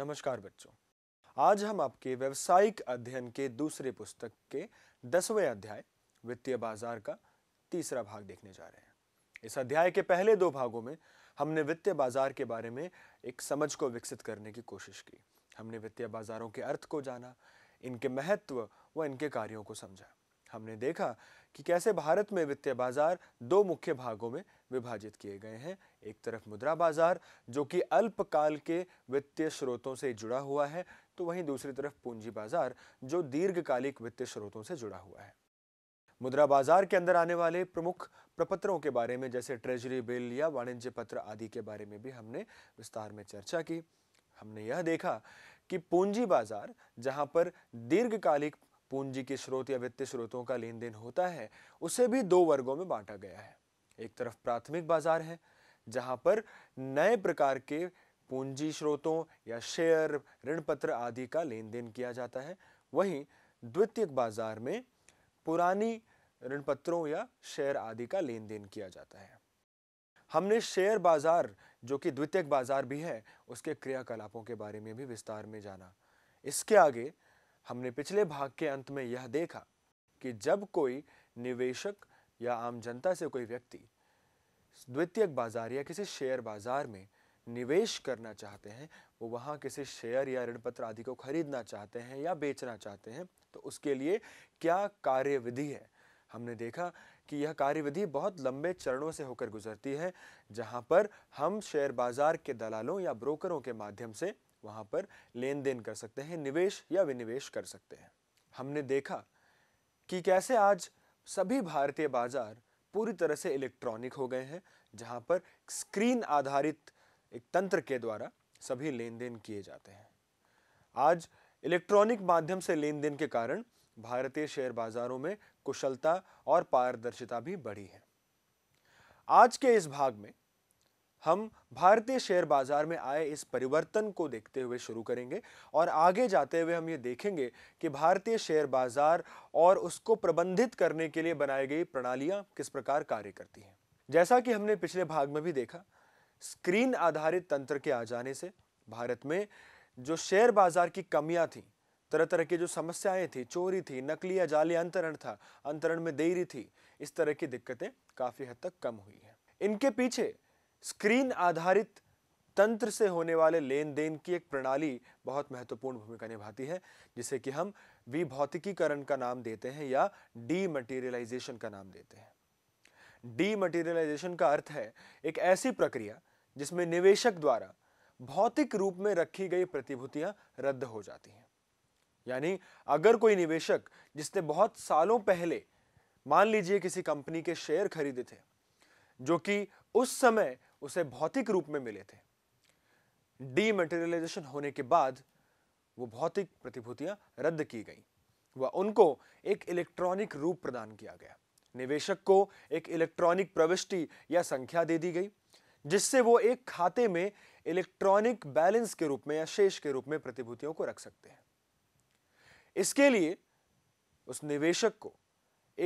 नमस्कार बच्चों आज हम आपके व्यवसायिक अध्ययन के दूसरे पुस्तक के दसवें अध्याय वित्तीय बाजार का तीसरा भाग देखने जा रहे हैं इस अध्याय के पहले दो भागों में हमने वित्तीय बाजार के बारे में एक समझ को विकसित करने की कोशिश की हमने वित्तीय बाजारों के अर्थ को जाना इनके महत्व व इनके कार्यों को समझा हमने देखा कि कैसे भारत में वित्तीय बाजार दो मुख्य भागों में विभाजित किए गए हैं एक तरफ मुद्रा बाजार जो कि अल्पकाल के वित्तीय स्रोतों से जुड़ा हुआ है तो वहीं दूसरी तरफ पूंजी बाजार जो दीर्घकालिक वित्तीय स्रोतों से जुड़ा हुआ है मुद्रा बाजार के अंदर आने वाले प्रमुख प्रपत्रों के बारे में जैसे ट्रेजरी बिल या वाणिज्य पत्र आदि के बारे में भी हमने विस्तार में चर्चा की हमने यह देखा कि पूंजी बाजार जहां पर दीर्घकालिक पूंजी के स्रोत या वित्तीय स्रोतों का लेन देन होता है उसे भी दो वर्गों में बांटा गया है एक तरफ प्राथमिक बाजार है जहां पर नए प्रकार के पूंजी स्रोतों या शेयर ऋण पत्र आदि का लेन देन किया जाता है वहीं द्वितीयक बाजार में पुरानी ऋण पत्रों या शेयर आदि का लेन देन किया जाता है हमने शेयर बाजार जो कि द्वितीयक बाजार भी है उसके क्रियाकलापों के बारे में भी विस्तार में जाना इसके आगे हमने पिछले भाग के अंत में यह देखा कि जब कोई निवेशक या आम जनता से कोई व्यक्ति द्वितीयक बाजार या किसी शेयर बाजार में निवेश करना चाहते हैं वो वहाँ किसी शेयर या ऋण पत्र आदि को खरीदना चाहते हैं या बेचना चाहते हैं तो उसके लिए क्या कार्यविधि है हमने देखा कि यह कार्यविधि बहुत लंबे चरणों से होकर गुजरती है जहाँ पर हम शेयर बाजार के दलालों या ब्रोकरों के माध्यम से वहाँ पर लेन देन कर सकते हैं निवेश या विनिवेश कर सकते हैं हमने देखा कि कैसे आज सभी भारतीय बाजार पूरी तरह से इलेक्ट्रॉनिक हो गए हैं जहाँ पर स्क्रीन आधारित एक तंत्र के द्वारा सभी लेन देन किए जाते हैं आज इलेक्ट्रॉनिक माध्यम से लेन देन के कारण भारतीय शेयर बाजारों में कुशलता और पारदर्शिता भी बढ़ी है आज के इस भाग में हम भारतीय शेयर बाजार में आए इस परिवर्तन को देखते हुए शुरू करेंगे और आगे जाते हुए हम ये देखेंगे कि भारतीय शेयर बाजार और उसको प्रबंधित करने के लिए बनाई गई प्रणालियां किस प्रकार कार्य करती हैं जैसा कि हमने पिछले भाग में भी देखा स्क्रीन आधारित तंत्र के आ जाने से भारत में जो शेयर बाजार की कमियाँ थीं तरह तरह की जो समस्याएं थी चोरी थी नकली या जाली अंतरण था अंतरण में देरी थी इस तरह की दिक्कतें काफ़ी हद तक कम हुई हैं इनके पीछे स्क्रीन आधारित तंत्र से होने वाले लेन देन की एक प्रणाली बहुत महत्वपूर्ण भूमिका निभाती है जिसे कि हम विभौतिकीकरण का नाम देते हैं या डी मटीरियलाइजेशन का नाम देते हैं डी मटीरियलाइजेशन का अर्थ है एक ऐसी प्रक्रिया जिसमें निवेशक द्वारा भौतिक रूप में रखी गई प्रतिभूतियां रद्द हो जाती हैं यानी अगर कोई निवेशक जिसने बहुत सालों पहले मान लीजिए किसी कंपनी के शेयर खरीदे थे जो कि उस समय उसे भौतिक रूप में मिले थे डीमेटेरियलाइजेशन होने के बाद वो भौतिक प्रतिभूतियां रद्द की गई व उनको एक इलेक्ट्रॉनिक रूप प्रदान किया गया निवेशक को एक इलेक्ट्रॉनिक प्रविष्टि या संख्या दे दी गई जिससे वो एक खाते में इलेक्ट्रॉनिक बैलेंस के रूप में या शेष के रूप में प्रतिभूतियों को रख सकते हैं इसके लिए उस निवेशक को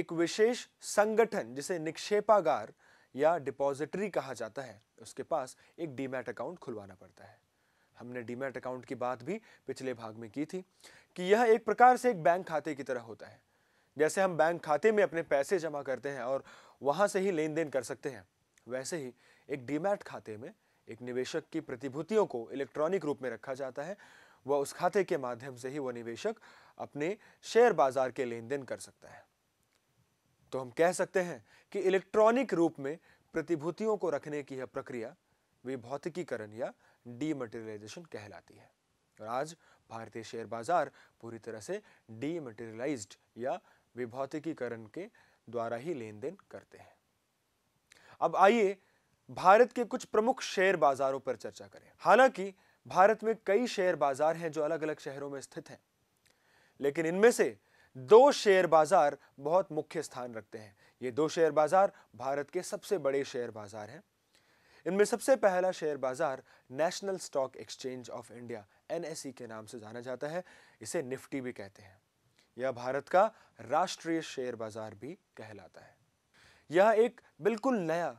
एक विशेष संगठन जिसे निक्षेपागार या डिपॉजिटरी कहा जाता है उसके पास एक डीमैट अकाउंट खुलवाना पड़ता है हमने डीमैट अकाउंट की बात भी पिछले भाग में की थी कि यह एक प्रकार से एक बैंक खाते की तरह होता है जैसे हम बैंक खाते में अपने पैसे जमा करते हैं और वहाँ से ही लेन देन कर सकते हैं वैसे ही एक डीमैट खाते में एक निवेशक की प्रतिभूतियों को इलेक्ट्रॉनिक रूप में रखा जाता है वह उस खाते के माध्यम से ही वह निवेशक अपने शेयर बाजार के लेन देन कर सकता है तो हम कह सकते हैं कि इलेक्ट्रॉनिक रूप में प्रतिभूतियों को रखने की यह प्रक्रिया वे भौतिकीकरण या डीमटेरियलाइजेशन कहलाती है और आज भारतीय शेयर बाजार पूरी तरह से डीमटेरियलाइज या विभौतिकीकरण के द्वारा ही लेन देन करते हैं अब आइए भारत के कुछ प्रमुख शेयर बाजारों पर चर्चा करें हालांकि भारत में कई शेयर बाजार हैं जो अलग अलग शहरों में स्थित हैं लेकिन इनमें से दो शेयर बाज़ार बहुत मुख्य स्थान रखते हैं ये दो शेयर बाज़ार भारत के सबसे बड़े शेयर बाज़ार हैं इनमें सबसे पहला शेयर बाज़ार National Stock Exchange of India N के नाम से जाना जाता है इसे निफ्टी भी कहते हैं यह भारत का राष्ट्रीय शेयर बाज़ार भी कहलाता है यह एक बिल्कुल नया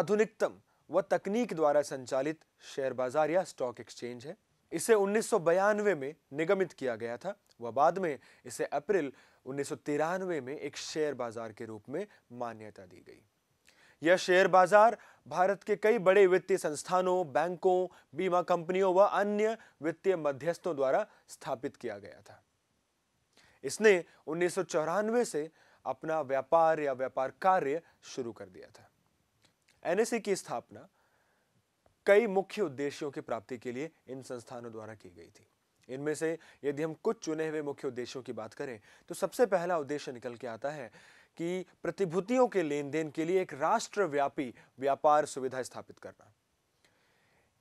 आधुनिकतम व तकनीक द्वारा संचालित शेयर बाज़ार या स्टॉक एक्सचेंज है इसे उन्नीस में निगमित किया गया था व बाद में इसे अप्रैल उन्नीस में एक शेयर बाजार के रूप में मान्यता दी गई यह शेयर बाजार भारत के कई बड़े वित्तीय संस्थानों बैंकों बीमा कंपनियों व अन्य वित्तीय मध्यस्थों द्वारा स्थापित किया गया था इसने उन्नीस से अपना व्यापार या व्यापार कार्य शुरू कर दिया था एनएसई की स्थापना कई मुख्य उद्देश्यों की प्राप्ति के लिए इन संस्थानों द्वारा की गई थी इनमें से यदि हम कुछ चुने हुए मुख्य उद्देश्यों की बात करें तो सबसे पहला उद्देश्य निकल के आता है कि प्रतिभूतियों के लेन देन के लिए एक राष्ट्रव्यापी व्यापार सुविधा स्थापित करना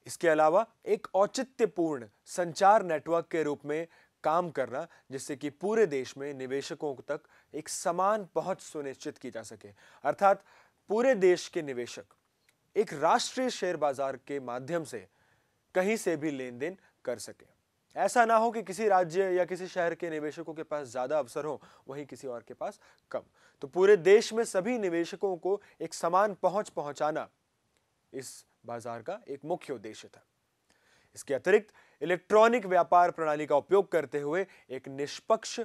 इसके अलावा एक औचित्यपूर्ण संचार नेटवर्क के रूप में काम करना जिससे कि पूरे देश में निवेशकों तक एक समान पहुंच सुनिश्चित की जा सके अर्थात पूरे देश के निवेशक एक राष्ट्रीय शेयर बाजार के माध्यम से कहीं से भी लेन देन कर सके ऐसा ना हो कि किसी राज्य या किसी शहर के निवेशकों के पास ज़्यादा अवसर हो वहीं किसी और के पास कम तो पूरे देश में सभी निवेशकों को एक समान पहुंच पहुंचाना इस बाजार का एक मुख्य उद्देश्य था इसके अतिरिक्त इलेक्ट्रॉनिक व्यापार प्रणाली का उपयोग करते हुए एक निष्पक्ष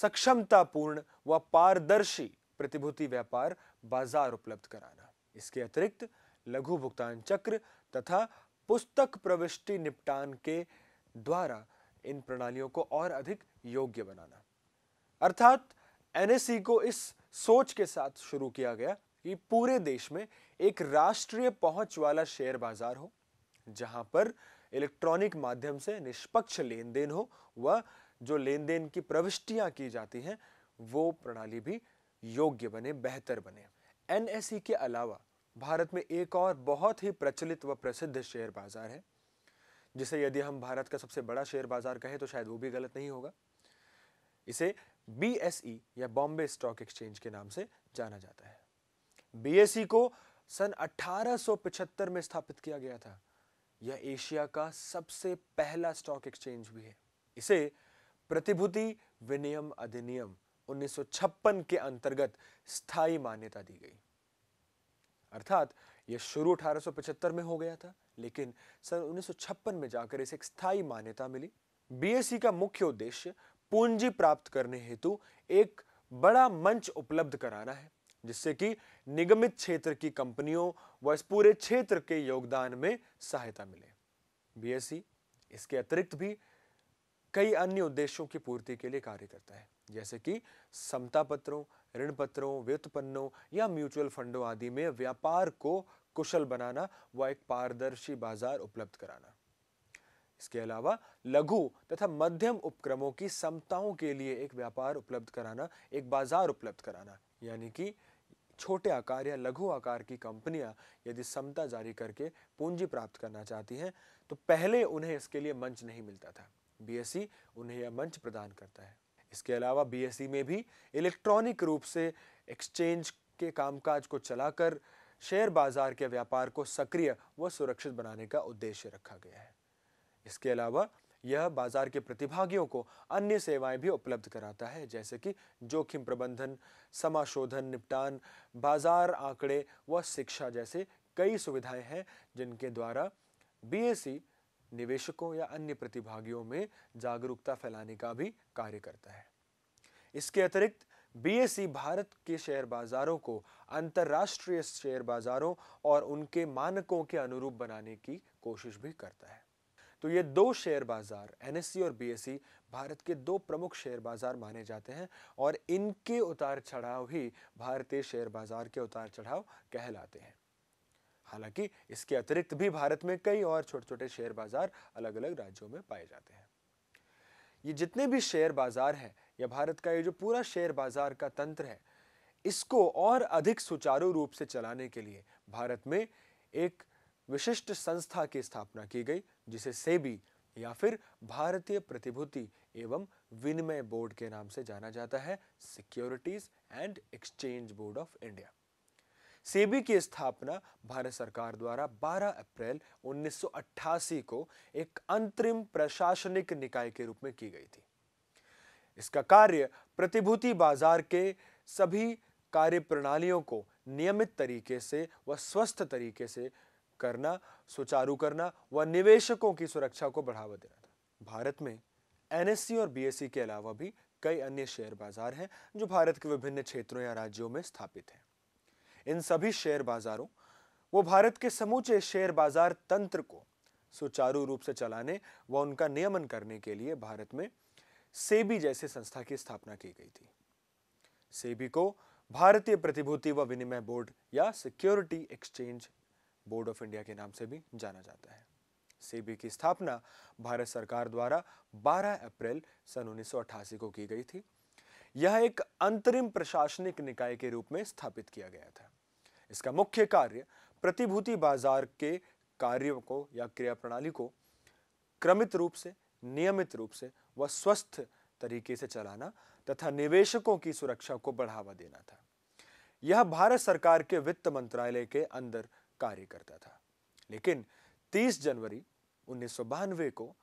सक्षमतापूर्ण व पारदर्शी प्रतिभूति व्यापार बाजार उपलब्ध कराना इसके अतिरिक्त लघु भुगतान चक्र तथा पुस्तक प्रविष्टि निपटान के द्वारा इन प्रणालियों को और अधिक योग्य बनाना अर्थात एनएससी e को इस सोच के साथ शुरू किया गया कि पूरे देश में एक राष्ट्रीय पहुंच वाला शेयर बाजार हो जहां पर इलेक्ट्रॉनिक माध्यम से निष्पक्ष लेन देन हो व जो लेन देन की प्रविष्टियां की जाती हैं वो प्रणाली भी योग्य बने बेहतर बने एन के अलावा भारत में एक और बहुत ही प्रचलित व प्रसिद्ध शेयर बाज़ार है जिसे यदि हम भारत का सबसे बड़ा शेयर बाज़ार कहें तो शायद वो भी गलत नहीं होगा इसे बी या बॉम्बे स्टॉक एक्सचेंज के नाम से जाना जाता है बी को सन 1875 में स्थापित किया गया था यह एशिया का सबसे पहला स्टॉक एक्सचेंज भी है इसे प्रतिभूति विनियम अधिनियम 1956 के अंतर्गत स्थायी मान्यता दी गई अर्थात यह शुरू 1875 में हो गया था लेकिन सन 1956 में जाकर इसे एक स्थायी मान्यता मिली बीएससी e का मुख्य उद्देश्य पूंजी प्राप्त करने हेतु एक बड़ा मंच उपलब्ध कराना है जिससे कि निगमित क्षेत्र की कंपनियों व इस पूरे क्षेत्र के योगदान में सहायता मिले बीएससी e इसके अतिरिक्त भी कई अन्य उद्देश्यों की पूर्ति के लिए कार्य करता है जैसे कि समता पत्रों ऋण पत्रों व्युत्पन्नों या म्यूचुअल फंडों आदि में व्यापार को कुशल बनाना व एक पारदर्शी बाजार उपलब्ध कराना इसके अलावा लघु तथा मध्यम उपक्रमों की समताओं के लिए एक व्यापार उपलब्ध कराना एक बाजार उपलब्ध कराना यानी कि छोटे आकार या लघु आकार की कंपनियां यदि समता जारी करके पूंजी प्राप्त करना चाहती हैं तो पहले उन्हें इसके लिए मंच नहीं मिलता था बीएसई उन्हें यह मंच प्रदान करता है इसके अलावा बीएसई e में भी इलेक्ट्रॉनिक रूप से एक्सचेंज के कामकाज को चलाकर शेयर बाजार के व्यापार को सक्रिय व सुरक्षित बनाने का उद्देश्य रखा गया है इसके अलावा यह बाजार के प्रतिभागियों को अन्य सेवाएं भी उपलब्ध कराता है जैसे कि जोखिम प्रबंधन समाशोधन निपटान बाजार आंकड़े व शिक्षा जैसे कई सुविधाएं हैं जिनके द्वारा बीएसई निवेशकों या अन्य प्रतिभागियों में जागरूकता फैलाने का भी कार्य करता है इसके अतिरिक्त बीएसई भारत के शेयर बाजारों को अंतर्राष्ट्रीय शेयर बाजारों और उनके मानकों के अनुरूप बनाने की कोशिश भी करता है तो ये दो शेयर बाजार एनएससी और बीएसई भारत के दो प्रमुख शेयर बाजार माने जाते हैं और इनके उतार चढ़ाव ही भारतीय शेयर बाजार के उतार चढ़ाव कहलाते हैं हालांकि इसके अतिरिक्त भी भारत में कई और छोटे छोटे शेयर बाजार अलग अलग राज्यों में पाए जाते हैं ये जितने भी शेयर बाजार हैं या भारत का ये जो पूरा शेयर बाजार का तंत्र है इसको और अधिक सुचारू रूप से चलाने के लिए भारत में एक विशिष्ट संस्था की स्थापना की गई जिसे सेबी या फिर भारतीय प्रतिभूति एवं विनिमय बोर्ड के नाम से जाना जाता है Securities and Exchange Board of India SEBI की स्थापना भारत सरकार द्वारा 12 अप्रैल 1988 को एक अंतरिम प्रशासनिक निकाय के रूप में की गई थी इसका कार्य प्रतिभूति बाजार के सभी प्रणालियों को नियमित तरीके से व स्वस्थ तरीके से करना सुचारू करना व निवेशकों की सुरक्षा को बढ़ावा देना था भारत में एनएससी और बीएससी के अलावा भी कई अन्य शेयर बाजार हैं जो भारत के विभिन्न क्षेत्रों या राज्यों में स्थापित हैं इन सभी शेयर बाजारों वो भारत के समूचे शेयर बाजार तंत्र को सुचारू रूप से चलाने व उनका नियमन करने के लिए भारत में सेबी जैसे संस्था की स्थापना की गई थी सेबी को भारतीय प्रतिभूति व विनिमय बोर्ड या Security Exchange Board of India के नाम से भी जाना जाता है सेबी की स्थापना भारत सरकार द्वारा 12 अप्रैल सन 1988 को की गई थी यह एक अंतरिम प्रशासनिक निकाय के रूप में स्थापित किया गया था इसका मुख्य कार्य प्रतिभूति बाजार के कार्यों को या क्रिया प्रणाली को क्रमित रूप से नियमित रूप से व स्वस्थ तरीके से चलाना तथा निवेशकों की सुरक्षा को बढ़ावा देना था यह भारत सरकार के वित्त मंत्रालय के अंदर कार्य करता था लेकिन 30 जनवरी उन्नीस को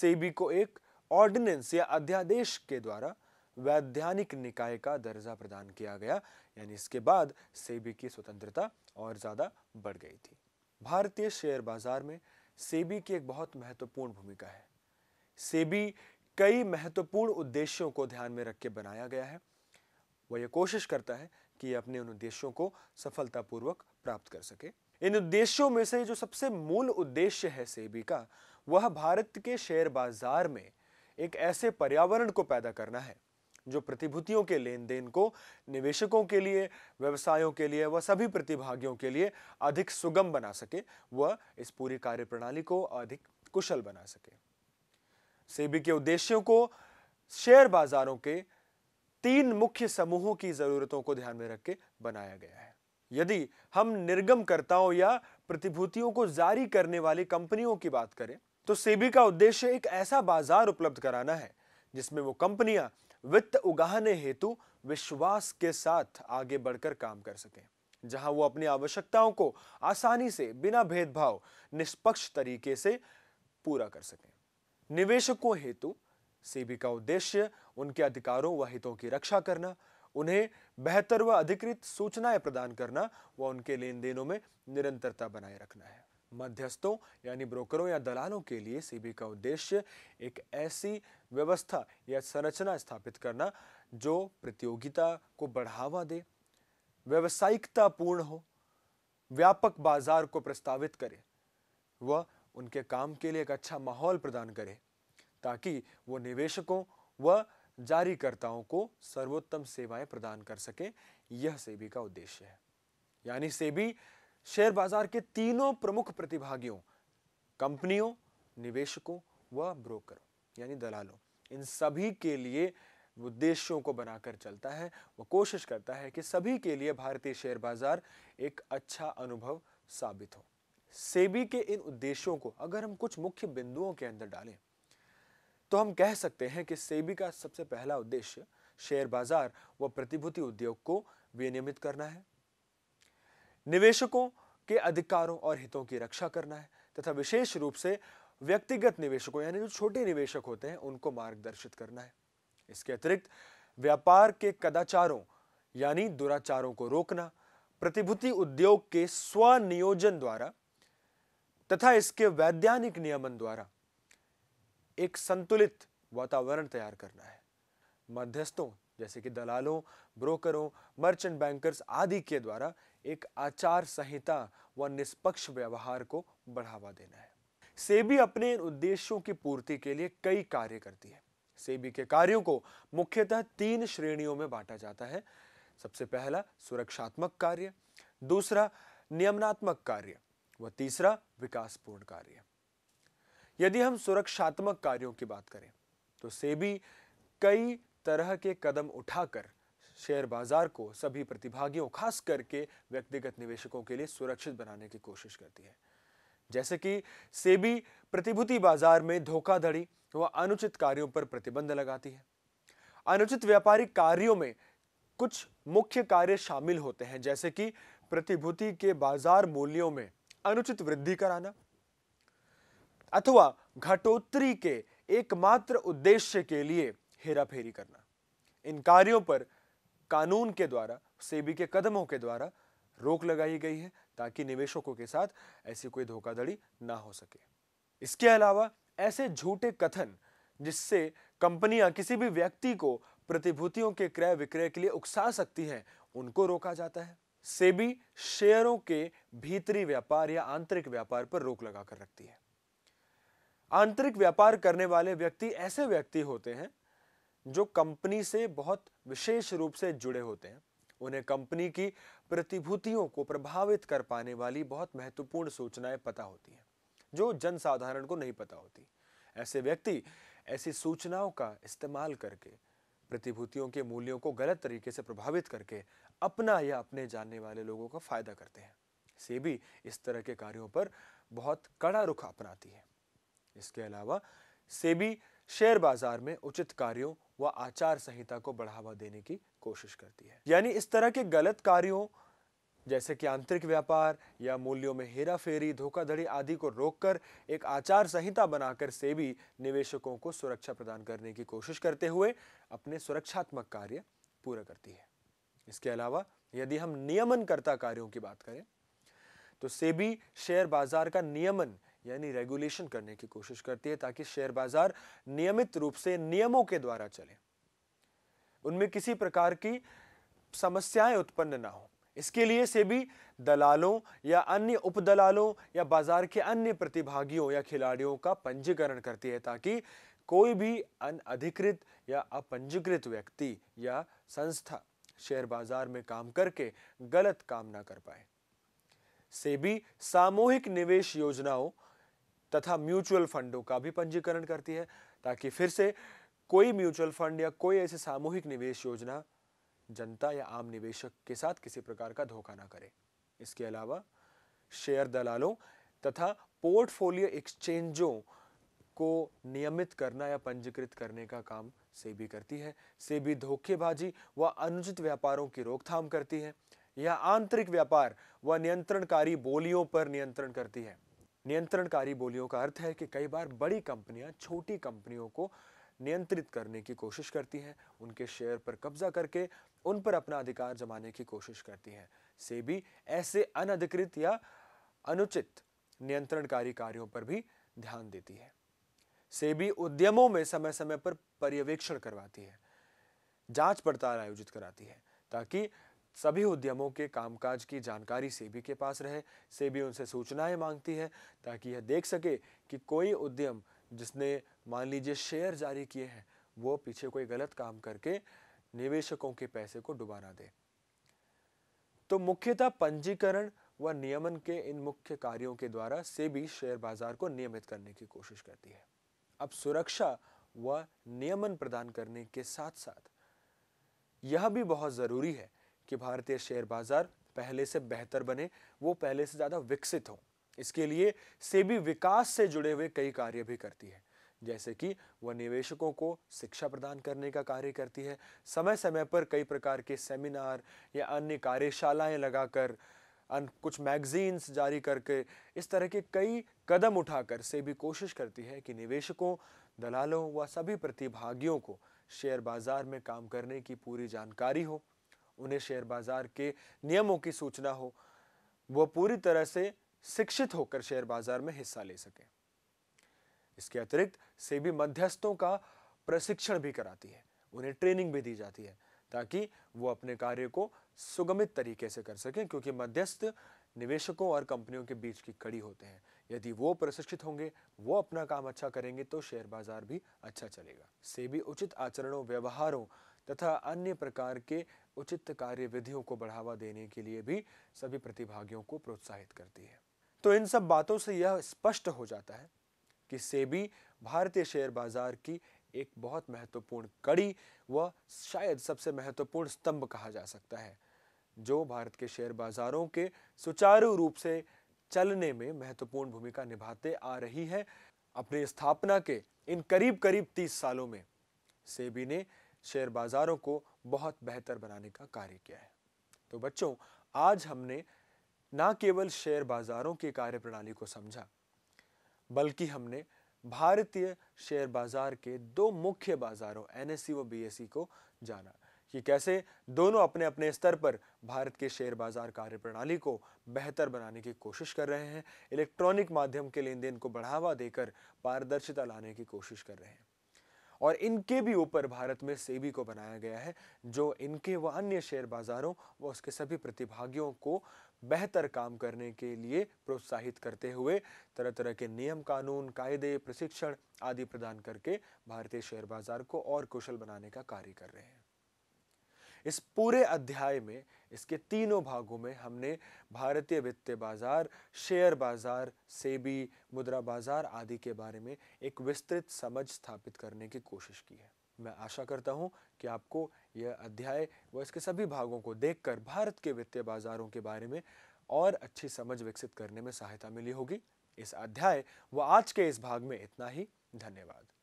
सेबी को एक ऑर्डिनेंस या अध्यादेश के द्वारा वैधानिक निकाय का दर्जा प्रदान किया गया यानी इसके बाद सेबी की स्वतंत्रता और ज़्यादा बढ़ गई थी भारतीय शेयर बाजार में सेबी की एक बहुत महत्वपूर्ण भूमिका है सेबी कई महत्वपूर्ण उद्देश्यों को ध्यान में रख के बनाया गया है वह यह कोशिश करता है कि अपने उन उद्देश्यों को सफलतापूर्वक प्राप्त कर सके इन उद्देश्यों में से जो सबसे मूल उद्देश्य है सेबी का वह भारत के शेयर बाजार में एक ऐसे पर्यावरण को पैदा करना है जो प्रतिभूतियों के लेन देन को निवेशकों के लिए व्यवसायों के लिए व सभी प्रतिभागियों के लिए अधिक सुगम बना सके व इस पूरी कार्यप्रणाली को अधिक कुशल बना सके सेबी के उद्देश्यों को शेयर बाजारों के तीन मुख्य समूहों की जरूरतों को ध्यान में रख के बनाया गया है यदि हम निर्गमकर्ताओं या प्रतिभूतियों को जारी करने वाली कंपनियों की बात करें तो सेबी का उद्देश्य एक ऐसा बाजार उपलब्ध कराना है जिसमें वो कंपनियां वित्त उगाहने हेतु विश्वास के साथ आगे बढ़कर काम कर सकें जहां वो अपनी आवश्यकताओं को आसानी से बिना भेदभाव निष्पक्ष तरीके से पूरा कर सकें निवेशकों हेतु सेबी का उद्देश्य उनके अधिकारों व हितों की रक्षा करना उन्हें बेहतर व अधिकृत सूचनाएं प्रदान करना व उनके लेन देनों में निरंतरता बनाए रखना है मध्यस्थों यानी ब्रोकरों या दलालों के लिए सीबी का उद्देश्य एक ऐसी व्यवस्था या संरचना स्थापित करना जो प्रतियोगिता को बढ़ावा दे व्यावसायिकता पूर्ण हो व्यापक बाजार को प्रस्तावित करे व उनके काम के लिए एक अच्छा माहौल प्रदान करे ताकि वो निवेशकों व जारीकर्ताओं को सर्वोत्तम सेवाएं प्रदान कर सके यह सेबी का उद्देश्य है यानी सेबी शेयर बाजार के तीनों प्रमुख प्रतिभागियों कंपनियों निवेशकों व ब्रोकर यानी दलालों इन सभी के लिए उद्देश्यों को बनाकर चलता है वो कोशिश करता है कि सभी के लिए भारतीय शेयर बाजार एक अच्छा अनुभव साबित हो सेबी के इन उद्देश्यों को अगर हम कुछ मुख्य बिंदुओं के अंदर डालें तो हम कह सकते हैं कि सेबी का सबसे पहला उद्देश्य शेयर बाजार व प्रतिभूति उद्योग को विनियमित करना है निवेशकों के अधिकारों और हितों की रक्षा करना है तथा विशेष रूप से व्यक्तिगत निवेशकों यानी जो छोटे निवेशक होते हैं उनको मार्गदर्शित करना है इसके अतिरिक्त व्यापार के कदाचारों यानी दुराचारों को रोकना प्रतिभूति उद्योग के स्वनियोजन द्वारा तथा इसके वैज्ञानिक नियमन द्वारा एक संतुलित वातावरण तैयार करना है मध्यस्थों जैसे कि दलालों ब्रोकरों मर्चेंट बैंकर्स आदि के द्वारा एक आचार संहिता व निष्पक्ष व्यवहार को बढ़ावा देना है सेबी अपने इन उद्देश्यों की पूर्ति के लिए कई कार्य करती है सेबी के कार्यों को मुख्यतः तीन श्रेणियों में बांटा जाता है सबसे पहला सुरक्षात्मक कार्य दूसरा नियमनात्मक कार्य व तीसरा विकासपूर्ण कार्य यदि हम सुरक्षात्मक कार्यों की बात करें तो सेबी कई तरह के कदम उठाकर शेयर बाजार को सभी प्रतिभागियों खास करके व्यक्तिगत निवेशकों के लिए सुरक्षित बनाने की कोशिश करती है जैसे कि सेबी प्रतिभूति बाजार में धोखाधड़ी व अनुचित कार्यों पर प्रतिबंध लगाती है अनुचित व्यापारिक कार्यों में कुछ मुख्य कार्य शामिल होते हैं जैसे कि प्रतिभूति के बाजार मूल्यों में अनुचित वृद्धि कराना अथवा घटोत्तरी के एकमात्र उद्देश्य के लिए हेरा फेरी करना इन कार्यों पर कानून के द्वारा सेबी के कदमों के द्वारा रोक लगाई गई है ताकि निवेशकों के साथ ऐसी कोई धोखाधड़ी ना हो सके इसके अलावा ऐसे झूठे कथन जिससे कंपनियां किसी भी व्यक्ति को प्रतिभूतियों के क्रय विक्रय के लिए उकसा सकती हैं उनको रोका जाता है सेबी शेयरों के भीतरी व्यापार या आंतरिक व्यापार पर रोक लगाकर रखती है आंतरिक व्यापार करने वाले व्यक्ति ऐसे व्यक्ति होते हैं जो कंपनी से बहुत विशेष रूप से जुड़े होते हैं उन्हें कंपनी की प्रतिभूतियों को प्रभावित कर पाने वाली बहुत महत्वपूर्ण सूचनाएं पता होती हैं जो जनसाधारण को नहीं पता होती ऐसे व्यक्ति ऐसी सूचनाओं का इस्तेमाल करके प्रतिभूतियों के मूल्यों को गलत तरीके से प्रभावित करके अपना या अपने जानने वाले लोगों का फायदा करते हैं से भी इस तरह के कार्यों पर बहुत कड़ा रुख अपनाती है इसके अलावा सेबी शेयर बाजार में उचित कार्यों व आचार संहिता को बढ़ावा देने की कोशिश करती है यानी इस तरह के गलत कार्यों जैसे कि आंतरिक व्यापार या मूल्यों में हेरा फेरी धोखाधड़ी आदि को रोककर एक आचार संहिता बनाकर से भी निवेशकों को सुरक्षा प्रदान करने की कोशिश करते हुए अपने सुरक्षात्मक कार्य पूरा करती है इसके अलावा यदि हम नियमनकर्ता कार्यों की बात करें तो सेबी शेयर बाजार का नियमन यानी रेगुलेशन करने की कोशिश करती है ताकि शेयर बाजार नियमित रूप से नियमों के द्वारा चले उनमें किसी प्रकार की समस्याएं उत्पन्न ना हो इसके लिए से भी दलालों या अन्य उपदलालों या बाजार के अन्य प्रतिभागियों या खिलाड़ियों का पंजीकरण करती है ताकि कोई भी अनधिकृत या अपंजीकृत व्यक्ति या संस्था शेयर बाजार में काम करके गलत काम ना कर पाए सेबी सामूहिक निवेश योजनाओं तथा म्यूचुअल फंडों का भी पंजीकरण करती है ताकि फिर से कोई म्यूचुअल फंड या कोई ऐसी सामूहिक निवेश योजना जनता या आम निवेशक के साथ किसी प्रकार का धोखा ना करे इसके अलावा शेयर दलालों तथा पोर्टफोलियो एक्सचेंजों को नियमित करना या पंजीकृत करने का काम सेबी करती है सेबी धोखेबाजी व अनुचित व्यापारों की रोकथाम करती है या आंतरिक व्यापार व नियंत्रणकारी बोलियों पर नियंत्रण करती है नियंत्रणकारी बोलियों का अर्थ है कि कई बार बड़ी कंपनियां छोटी कंपनियों को नियंत्रित करने की कोशिश करती हैं उनके शेयर पर कब्जा करके उन पर अपना अधिकार जमाने की कोशिश करती हैं सेबी ऐसे अनधिकृत या अनुचित नियंत्रणकारी कार्यों पर भी ध्यान देती है सेबी उद्यमों में समय समय पर पर्यवेक्षण करवाती है जांच पड़ताल आयोजित कराती है ताकि सभी उद्यमों के कामकाज की जानकारी सेबी के पास रहे सेबी उनसे सूचनाएं मांगती है ताकि यह देख सके कि कोई उद्यम जिसने मान लीजिए शेयर जारी किए हैं वो पीछे कोई गलत काम करके निवेशकों के पैसे को डुबा ना दे तो मुख्यतः पंजीकरण व नियमन के इन मुख्य कार्यों के द्वारा सेबी शेयर बाजार को नियमित करने की कोशिश करती है अब सुरक्षा व नियमन प्रदान करने के साथ साथ यह भी बहुत ज़रूरी है कि भारतीय शेयर बाज़ार पहले से बेहतर बने वो पहले से ज़्यादा विकसित हो इसके लिए सेबी विकास से जुड़े हुए कई कार्य भी करती है जैसे कि वह निवेशकों को शिक्षा प्रदान करने का कार्य करती है समय समय पर कई प्रकार के सेमिनार या अन्य कार्यशालाएं लगाकर कुछ मैगजीन्स जारी करके इस तरह के कई कदम उठाकर से भी कोशिश करती है कि निवेशकों दलालों व सभी प्रतिभागियों को शेयर बाज़ार में काम करने की पूरी जानकारी हो उन्हें शेयर बाज़ार के नियमों की सूचना हो वो पूरी तरह से शिक्षित होकर शेयर बाज़ार में हिस्सा ले सके इसके अतिरिक्त सेबी मध्यस्थों का प्रशिक्षण भी कराती है उन्हें ट्रेनिंग भी दी जाती है ताकि वो अपने कार्य को सुगमित तरीके से कर सकें क्योंकि मध्यस्थ निवेशकों और कंपनियों के बीच की कड़ी होते हैं यदि वो प्रशिक्षित होंगे वो अपना काम अच्छा करेंगे तो शेयर बाजार भी अच्छा चलेगा सेबी उचित आचरणों व्यवहारों तथा अन्य प्रकार के उचित कार्य विधियों को बढ़ावा देने के लिए भी सभी प्रतिभागियों को प्रोत्साहित करती है तो इन सब बातों से यह स्पष्ट हो जाता है कि सेबी भारतीय शेयर बाजार की एक बहुत महत्वपूर्ण कड़ी व शायद सबसे महत्वपूर्ण स्तंभ कहा जा सकता है जो भारत के शेयर बाजारों के सुचारू रूप से चलने में महत्वपूर्ण भूमिका निभाते आ रही है अपनी स्थापना के इन करीब करीब तीस सालों में सेबी ने शेयर बाजारों को बहुत बेहतर बनाने का कार्य किया है तो बच्चों आज हमने ना केवल शेयर बाज़ारों की कार्यप्रणाली को समझा बल्कि हमने भारतीय शेयर बाज़ार के दो मुख्य बाज़ारों एन एस व e बी e को जाना कि कैसे दोनों अपने अपने स्तर पर भारत के शेयर बाज़ार कार्यप्रणाली को बेहतर बनाने की कोशिश कर रहे हैं इलेक्ट्रॉनिक माध्यम के लेन देन को बढ़ावा देकर पारदर्शिता लाने की कोशिश कर रहे हैं और इनके भी ऊपर भारत में सेबी को बनाया गया है जो इनके व अन्य शेयर बाज़ारों व उसके सभी प्रतिभागियों को बेहतर काम करने के लिए प्रोत्साहित करते हुए तरह तरह के नियम कानून कायदे प्रशिक्षण आदि प्रदान करके भारतीय शेयर बाज़ार को और कुशल बनाने का कार्य कर रहे हैं इस पूरे अध्याय में इसके तीनों भागों में हमने भारतीय वित्तीय बाज़ार शेयर बाज़ार सेबी मुद्रा बाज़ार आदि के बारे में एक विस्तृत समझ स्थापित करने की कोशिश की है मैं आशा करता हूं कि आपको यह अध्याय व इसके सभी भागों को देखकर भारत के वित्तीय बाज़ारों के बारे में और अच्छी समझ विकसित करने में सहायता मिली होगी इस अध्याय व आज के इस भाग में इतना ही धन्यवाद